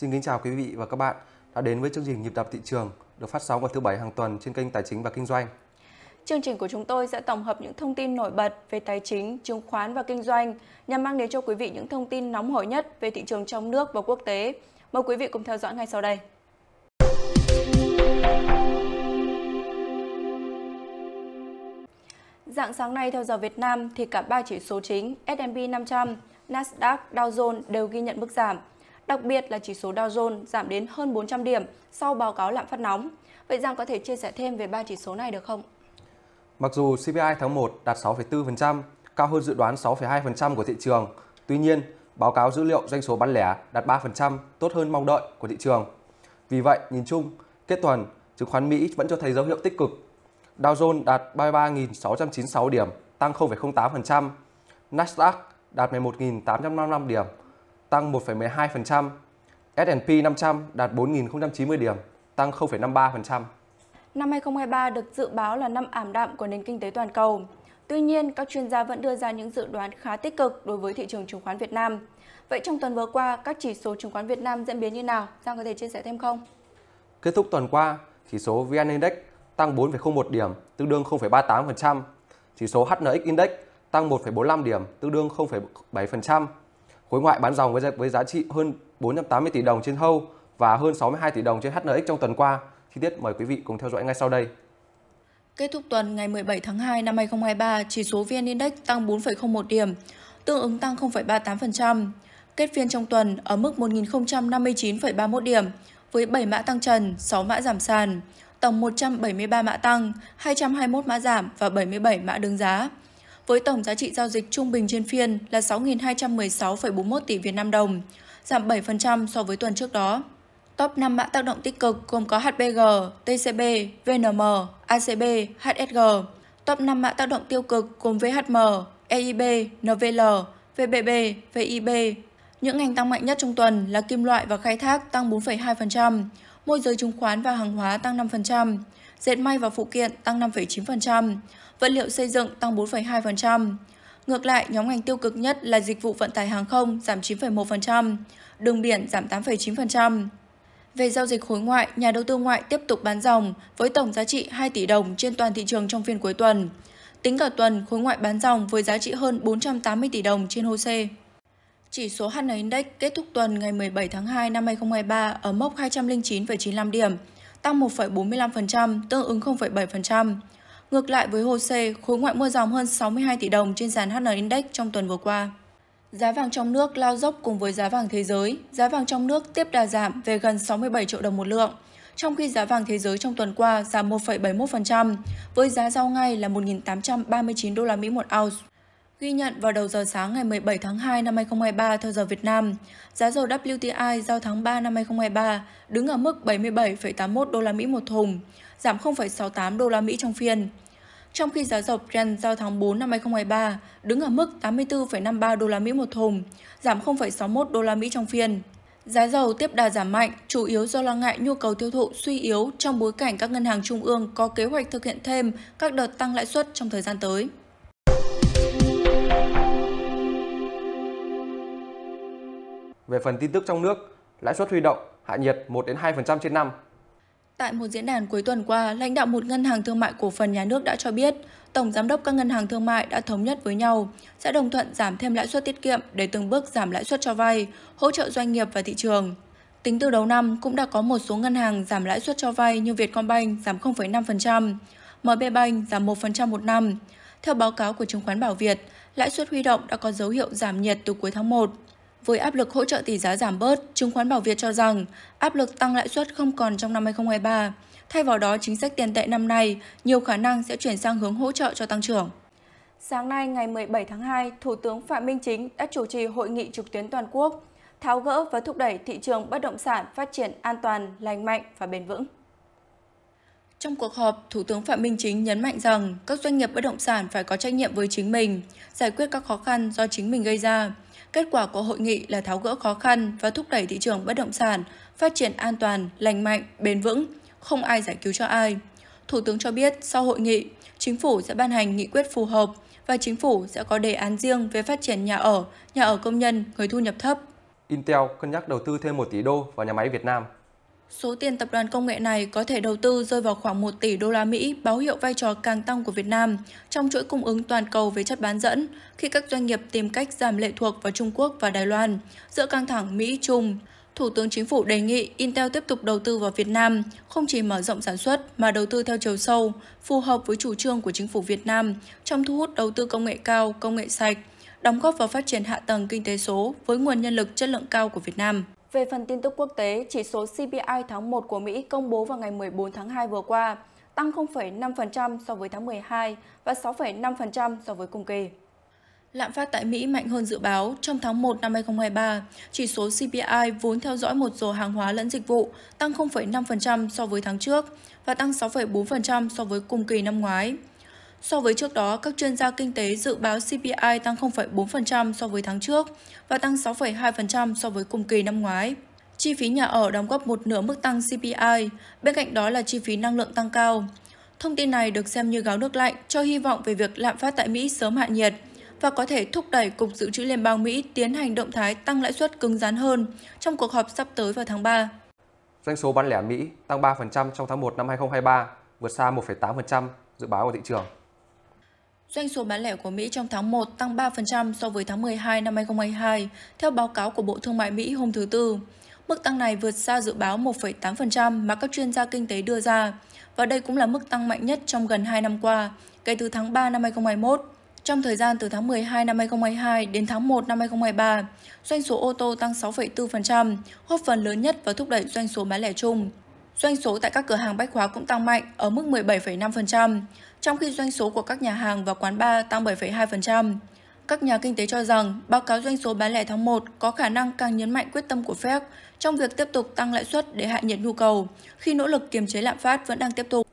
Xin kính chào quý vị và các bạn đã đến với chương trình Nhịp đập thị trường được phát sóng vào thứ bảy hàng tuần trên kênh Tài chính và Kinh doanh. Chương trình của chúng tôi sẽ tổng hợp những thông tin nổi bật về tài chính, chứng khoán và kinh doanh nhằm mang đến cho quý vị những thông tin nóng hổi nhất về thị trường trong nước và quốc tế. Mời quý vị cùng theo dõi ngay sau đây. Dạng sáng nay theo giờ Việt Nam thì cả ba chỉ số chính S&P 500, Nasdaq, Dow Jones đều ghi nhận mức giảm. Đặc biệt là chỉ số Dow Jones giảm đến hơn 400 điểm sau báo cáo lạm phát nóng. Vậy Giang có thể chia sẻ thêm về ba chỉ số này được không? Mặc dù CPI tháng 1 đạt 6,4%, cao hơn dự đoán 6,2% của thị trường, tuy nhiên, báo cáo dữ liệu doanh số bán lẻ đạt 3%, tốt hơn mong đợi của thị trường. Vì vậy, nhìn chung, kết tuần, chứng khoán Mỹ vẫn cho thấy dấu hiệu tích cực. Dow Jones đạt 33.696 điểm, tăng 0,08%. Nasdaq đạt 11.855 điểm, tăng 1,12%, S&P 500 đạt 4.090 điểm, tăng 0,53%. Năm 2023 được dự báo là năm ảm đạm của nền kinh tế toàn cầu. Tuy nhiên, các chuyên gia vẫn đưa ra những dự đoán khá tích cực đối với thị trường chứng khoán Việt Nam. Vậy trong tuần vừa qua, các chỉ số chứng khoán Việt Nam diễn biến như nào? Giang có thể chia sẻ thêm không? Kết thúc tuần qua, chỉ số VN Index tăng 4,01 điểm, tương đương 0,38%. Chỉ số HNX Index tăng 1,45 điểm, tương đương 0,7%. Khối ngoại bán dòng với giá trị hơn 480 tỷ đồng trên HOU và hơn 62 tỷ đồng trên HNX trong tuần qua. Chi tiết mời quý vị cùng theo dõi ngay sau đây. Kết thúc tuần ngày 17 tháng 2 năm 2023, chỉ số VN Index tăng 4,01 điểm, tương ứng tăng 0,38%. Kết phiên trong tuần ở mức 1.059,31 điểm, với 7 mã tăng trần, 6 mã giảm sàn, tổng 173 mã tăng, 221 mã giảm và 77 mã đứng giá với tổng giá trị giao dịch trung bình trên phiên là 6.216,41 tỷ Việt Nam đồng, giảm 7% so với tuần trước đó. Top 5 mã tác động tích cực gồm có HBG, TCB, VNM, ACB, HSG. Top 5 mã tác động tiêu cực gồm VHM, EIB, NVL, VBB, VIB. Những ngành tăng mạnh nhất trong tuần là kim loại và khai thác tăng 4,2%, môi giới chứng khoán và hàng hóa tăng 5%, dệt may và phụ kiện tăng 5,9%, vật liệu xây dựng tăng 4,2%. Ngược lại, nhóm ngành tiêu cực nhất là dịch vụ vận tải hàng không giảm 9,1%, đường biển giảm 8,9%. Về giao dịch khối ngoại, nhà đầu tư ngoại tiếp tục bán dòng với tổng giá trị 2 tỷ đồng trên toàn thị trường trong phiên cuối tuần. Tính cả tuần, khối ngoại bán dòng với giá trị hơn 480 tỷ đồng trên HOSE. Chỉ số hn Index kết thúc tuần ngày 17 tháng 2 năm 2023 ở mốc 209,95 điểm, tăng 1,45%, tương ứng 0,7%. Ngược lại với HOSE, khối ngoại mua dòng hơn 62 tỷ đồng trên sàn HN Index trong tuần vừa qua. Giá vàng trong nước lao dốc cùng với giá vàng thế giới, giá vàng trong nước tiếp đà giảm về gần 67 triệu đồng một lượng, trong khi giá vàng thế giới trong tuần qua giảm 1,71% với giá giao ngay là 1.839 đô la Mỹ một ounce ghi nhận vào đầu giờ sáng ngày 17 tháng 2 năm 2023 theo giờ Việt Nam. Giá dầu WTI giao tháng 3 năm 2023 đứng ở mức 77,81 đô la Mỹ một thùng, giảm 0,68 đô la Mỹ trong phiên. Trong khi giá dầu Brent giao tháng 4 năm 2023 đứng ở mức 84,53 đô la Mỹ một thùng, giảm 0,61 đô la Mỹ trong phiên. Giá dầu tiếp đà giảm mạnh, chủ yếu do lo ngại nhu cầu tiêu thụ suy yếu trong bối cảnh các ngân hàng trung ương có kế hoạch thực hiện thêm các đợt tăng lãi suất trong thời gian tới. Về phần tin tức trong nước, lãi suất huy động hạ nhiệt 1 đến 2% trên năm. Tại một diễn đàn cuối tuần qua, lãnh đạo một ngân hàng thương mại cổ phần nhà nước đã cho biết, tổng giám đốc các ngân hàng thương mại đã thống nhất với nhau sẽ đồng thuận giảm thêm lãi suất tiết kiệm để từng bước giảm lãi suất cho vay, hỗ trợ doanh nghiệp và thị trường. Tính từ đầu năm cũng đã có một số ngân hàng giảm lãi suất cho vay như Vietcombank giảm 0,5%, MB Bank giảm 1% một năm. Theo báo cáo của chứng khoán Bảo Việt, lãi suất huy động đã có dấu hiệu giảm nhiệt từ cuối tháng 1. Với áp lực hỗ trợ tỷ giá giảm bớt, chứng khoán Bảo Việt cho rằng áp lực tăng lãi suất không còn trong năm 2023. Thay vào đó, chính sách tiền tệ năm nay nhiều khả năng sẽ chuyển sang hướng hỗ trợ cho tăng trưởng. Sáng nay ngày 17 tháng 2, Thủ tướng Phạm Minh Chính đã chủ trì hội nghị trực tuyến toàn quốc tháo gỡ và thúc đẩy thị trường bất động sản phát triển an toàn, lành mạnh và bền vững. Trong cuộc họp, Thủ tướng Phạm Minh Chính nhấn mạnh rằng các doanh nghiệp bất động sản phải có trách nhiệm với chính mình, giải quyết các khó khăn do chính mình gây ra. Kết quả của hội nghị là tháo gỡ khó khăn và thúc đẩy thị trường bất động sản phát triển an toàn, lành mạnh, bền vững, không ai giải cứu cho ai. Thủ tướng cho biết sau hội nghị, chính phủ sẽ ban hành nghị quyết phù hợp và chính phủ sẽ có đề án riêng về phát triển nhà ở, nhà ở công nhân, người thu nhập thấp. Intel cân nhắc đầu tư thêm 1 tỷ đô vào nhà máy Việt Nam Số tiền tập đoàn công nghệ này có thể đầu tư rơi vào khoảng 1 tỷ đô la Mỹ, báo hiệu vai trò càng tăng của Việt Nam trong chuỗi cung ứng toàn cầu về chất bán dẫn khi các doanh nghiệp tìm cách giảm lệ thuộc vào Trung Quốc và Đài Loan giữa căng thẳng Mỹ-Trung. Thủ tướng Chính phủ đề nghị Intel tiếp tục đầu tư vào Việt Nam, không chỉ mở rộng sản xuất mà đầu tư theo chiều sâu, phù hợp với chủ trương của Chính phủ Việt Nam trong thu hút đầu tư công nghệ cao, công nghệ sạch, đóng góp vào phát triển hạ tầng kinh tế số với nguồn nhân lực chất lượng cao của Việt Nam. Về phần tin tức quốc tế, chỉ số CPI tháng 1 của Mỹ công bố vào ngày 14 tháng 2 vừa qua tăng 0,5% so với tháng 12 và 6,5% so với cùng kỳ. Lạm phát tại Mỹ mạnh hơn dự báo. Trong tháng 1 năm 2023, chỉ số CPI vốn theo dõi một số hàng hóa lẫn dịch vụ tăng 0,5% so với tháng trước và tăng 6,4% so với cùng kỳ năm ngoái. So với trước đó, các chuyên gia kinh tế dự báo CPI tăng 0,4% so với tháng trước và tăng 6,2% so với cùng kỳ năm ngoái. Chi phí nhà ở đóng góp một nửa mức tăng CPI, bên cạnh đó là chi phí năng lượng tăng cao. Thông tin này được xem như gáo nước lạnh cho hy vọng về việc lạm phát tại Mỹ sớm hạ nhiệt và có thể thúc đẩy Cục Dự trữ Liên bang Mỹ tiến hành động thái tăng lãi suất cứng rắn hơn trong cuộc họp sắp tới vào tháng 3. Doanh số bán lẻ Mỹ tăng 3% trong tháng 1 năm 2023, vượt xa 1,8% dự báo của thị trường. Doanh số bán lẻ của Mỹ trong tháng 1 tăng 3% so với tháng 12 năm 2022, theo báo cáo của Bộ Thương mại Mỹ hôm thứ Tư. Mức tăng này vượt xa dự báo 1,8% mà các chuyên gia kinh tế đưa ra, và đây cũng là mức tăng mạnh nhất trong gần 2 năm qua, kể từ tháng 3 năm 2021. Trong thời gian từ tháng 12 năm 2022 đến tháng 1 năm 2023, doanh số ô tô tăng 6,4%, góp phần lớn nhất vào thúc đẩy doanh số bán lẻ chung. Doanh số tại các cửa hàng bách hóa cũng tăng mạnh ở mức 17,5%, trong khi doanh số của các nhà hàng và quán bar tăng 7,2%. Các nhà kinh tế cho rằng báo cáo doanh số bán lẻ tháng 1 có khả năng càng nhấn mạnh quyết tâm của Fed trong việc tiếp tục tăng lãi suất để hạ nhiệt nhu cầu, khi nỗ lực kiềm chế lạm phát vẫn đang tiếp tục.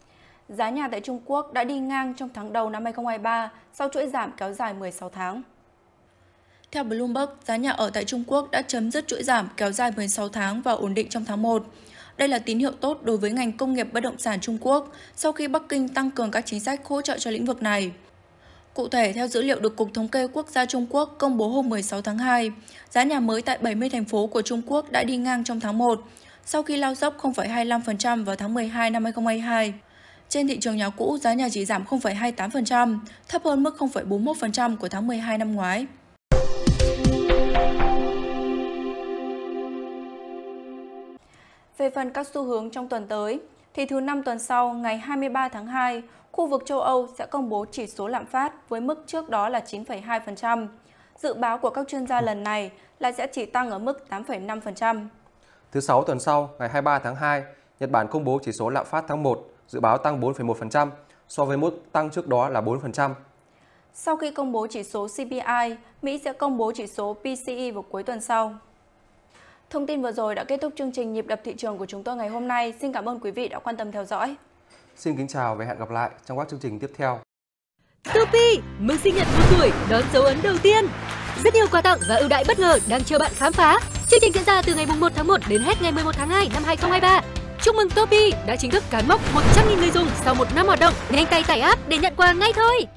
Giá nhà tại Trung Quốc đã đi ngang trong tháng đầu năm 2023 sau chuỗi giảm kéo dài 16 tháng. Theo Bloomberg, giá nhà ở tại Trung Quốc đã chấm dứt chuỗi giảm kéo dài 16 tháng và ổn định trong tháng 1. Đây là tín hiệu tốt đối với ngành công nghiệp bất động sản Trung Quốc sau khi Bắc Kinh tăng cường các chính sách hỗ trợ cho lĩnh vực này. Cụ thể, theo dữ liệu được Cục Thống kê Quốc gia Trung Quốc công bố hôm 16 tháng 2, giá nhà mới tại 70 thành phố của Trung Quốc đã đi ngang trong tháng 1, sau khi lao dốc 0,25% vào tháng 12 năm 2022. Trên thị trường nhà cũ, giá nhà chỉ giảm 0,28%, thấp hơn mức 0,41% của tháng 12 năm ngoái. Về phần các xu hướng trong tuần tới, thì thứ năm tuần sau, ngày 23 tháng 2, khu vực châu Âu sẽ công bố chỉ số lạm phát với mức trước đó là 9,2%. Dự báo của các chuyên gia lần này là sẽ chỉ tăng ở mức 8,5%. Thứ sáu tuần sau, ngày 23 tháng 2, Nhật Bản công bố chỉ số lạm phát tháng 1 dự báo tăng 4,1% so với mức tăng trước đó là 4%. Sau khi công bố chỉ số CPI, Mỹ sẽ công bố chỉ số PCE vào cuối tuần sau. Thông tin vừa rồi đã kết thúc chương trình nhịp đập thị trường của chúng tôi ngày hôm nay. Xin cảm ơn quý vị đã quan tâm theo dõi. Xin kính chào và hẹn gặp lại trong các chương trình tiếp theo. Tupi, mừng sinh nhật một tuổi, đón dấu ấn đầu tiên. Rất nhiều quà tặng và ưu đãi bất ngờ đang chờ bạn khám phá. Chương trình diễn ra từ ngày 1 tháng 1 đến hết ngày 11 tháng 2 năm 2023. Chúc mừng Topi đã chính thức cán mốc 100.000 người dùng sau một năm hoạt động. Nhanh tay tải app để nhận quà ngay thôi.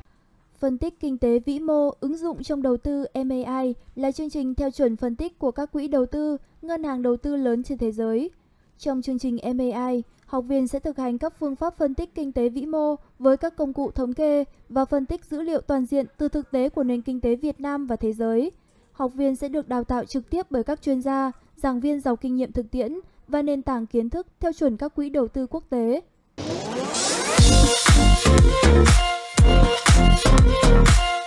Phân tích kinh tế vĩ mô ứng dụng trong đầu tư MAI là chương trình theo chuẩn phân tích của các quỹ đầu tư, ngân hàng đầu tư lớn trên thế giới. Trong chương trình MAI, học viên sẽ thực hành các phương pháp phân tích kinh tế vĩ mô với các công cụ thống kê và phân tích dữ liệu toàn diện từ thực tế của nền kinh tế Việt Nam và thế giới. Học viên sẽ được đào tạo trực tiếp bởi các chuyên gia, giảng viên giàu kinh nghiệm thực tiễn và nền tảng kiến thức theo chuẩn các quỹ đầu tư quốc tế. Thank you.